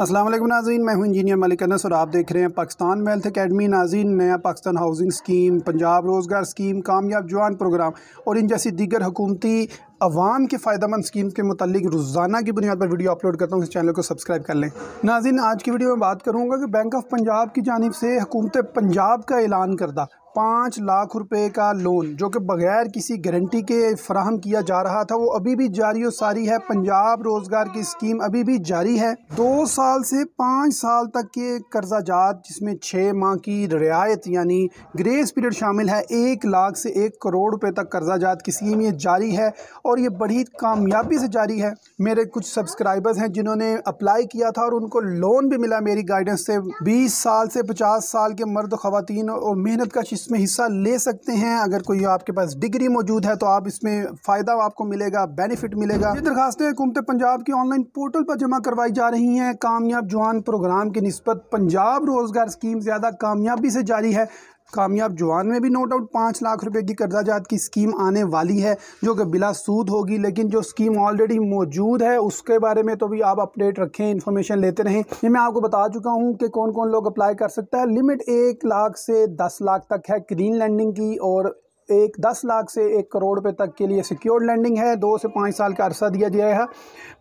असलम नाजीन मैं हूं इंजीनियर मलिक अनस और आप देख रहे हैं पाकिस्तान वेल्थ अकेडमी नाजीन नया पाकिस्तान हाउसिंग स्कीम पंजाब रोज़गार स्कीम कामयाब जवान प्रोग्राम और इन जैसी दीगर हुकूमती अवाम के फ़ायदा मंद स्कीम के मतलब रोज़ाना की बुनियाद पर वीडियो अपलोड करता हूँ इस चैनल को सब्सक्राइब कर लें नाजिन आज की वीडियो में बात करूँगा कि बैंक ऑफ पंजाब की जानब से हुकूमत पंजाब का ऐलान करदा पाँच लाख रुपए का लोन जो कि बग़ैर किसी गारंटी के फराहम किया जा रहा था वो अभी भी जारी और सारी है पंजाब रोज़गार की स्कीम अभी भी जारी है दो साल से पाँच साल तक के कर्जा जात जिसमें छः माह की रियायत यानी ग्रेस पीरियड शामिल है एक लाख से एक करोड़ रुपए तक कर्जा जात की स्कीम ये जारी है और ये बड़ी कामयाबी से जारी है मेरे कुछ सब्सक्राइबर्स हैं जिन्होंने अप्लाई किया था और उनको लोन भी मिला मेरी गाइडेंस से बीस साल से पचास साल के मर्द ख़वान और मेहनत का इसमें हिस्सा ले सकते हैं अगर कोई आपके पास डिग्री मौजूद है तो आप इसमें फ़ायदा आपको मिलेगा बेनिफिट मिलेगा ये दरखास्तें हुकूमत पंजाब की ऑनलाइन पोर्टल पर जमा करवाई जा रही हैं कामयाब जवान प्रोग्राम की नस्बत पंजाब रोज़गार स्कीम ज़्यादा कामयाबी से जारी है कामयाब जवान में भी नो डाउट पाँच लाख रुपए की कर्जाजात की स्कीम आने वाली है जो कि बिला सूद होगी लेकिन जो स्कीम ऑलरेडी मौजूद है उसके बारे में तो भी आप अपडेट रखें इन्फॉर्मेशन लेते रहें ये मैं आपको बता चुका हूँ कि कौन कौन लोग अप्लाई कर सकता है लिमिट एक लाख से दस लाख तक है ग्रीन लैंडिंग की और एक दस लाख से एक करोड़ रुपये तक के लिए सिक्योर्ड लैंडिंग है दो से पाँच साल का अरसा दिया गया है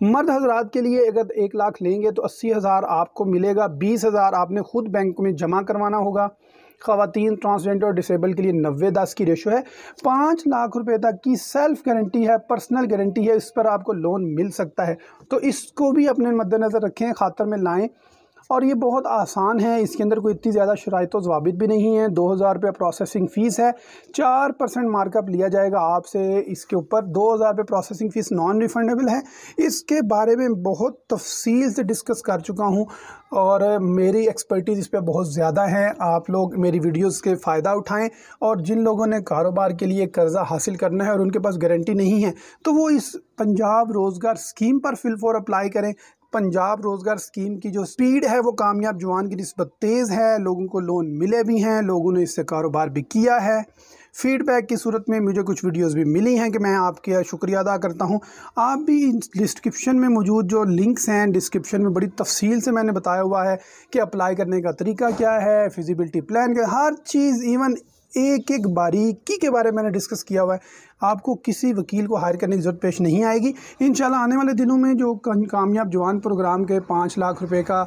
मर्द हजरात के लिए अगर एक लाख लेंगे तो अस्सी हज़ार आपको मिलेगा बीस हज़ार आपने ख़ुद बैंक में जमा करवाना होगा खातन ट्रांसजेंडर और डिसेबल के लिए नबे दस की रेशो है पाँच लाख रुपए तक की सेल्फ गारंटी है पर्सनल गारंटी है इस पर आपको लोन मिल सकता है तो इसको भी अपने मद्देनज़र रखें खातर में लाएँ और ये बहुत आसान है इसके अंदर कोई इतनी ज़्यादा शरात वाबित भी नहीं है दो हज़ार रुपये प्रोसेसिंग फ़ीस है चार परसेंट मार्कअप लिया जाएगा आपसे इसके ऊपर दो हज़ार रुपये प्रोसेसिंग फ़ीस नॉन रिफंडेबल है इसके बारे में बहुत तफसील से डिस्कस कर चुका हूँ और मेरी एक्सपर्टीज़ इस पर बहुत ज़्यादा है आप लोग मेरी वीडियोज़ के फ़ायदा उठाएँ और जिन लोगों ने कारोबार के लिए कर्ज़ा हासिल करना है और उनके पास गारंटी नहीं है तो वो इस पंजाब रोज़गार स्कीम पर फिल फॉर अप्लाई करें पंजाब रोज़गार स्कीम की जो स्पीड है वो कामयाब जवान की नस्बत तेज़ है लोगों को लोन मिले भी हैं लोगों ने इससे कारोबार भी किया है फीडबैक की सूरत में मुझे कुछ वीडियोस भी मिली हैं कि मैं आपके शुक्रिया अदा करता हूं आप भी डिस्क्रिप्शन में मौजूद जो लिंक्स हैं डिस्क्रिप्शन में बड़ी तफसील से मैंने बताया हुआ है कि अप्लाई करने का तरीका क्या है फिजिबिलिटी प्लान क्या हर चीज़ इवन एक एक बारीकी के बारे में मैंने डिस्कस किया हुआ है आपको किसी वकील को हायर करने की ज़रूरत पेश नहीं आएगी इन आने वाले दिनों में जो कामयाब जवान प्रोग्राम के पाँच लाख रुपये का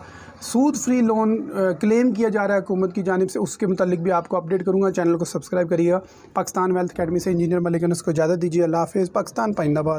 सूद फ्री लोन क्लेम किया जा रहा है हुकूमत की जानब से उसके मतलब भी आपको अपडेट करूँगा चैनल को सब्सक्राइब करिएगा पाकिस्तान वेल्थ अकेडमी से इंजीनियर मलिकन उसको इजाज़त दीजिए अल्लाह हाफ़ पाकिस्तान पाइंदाबाद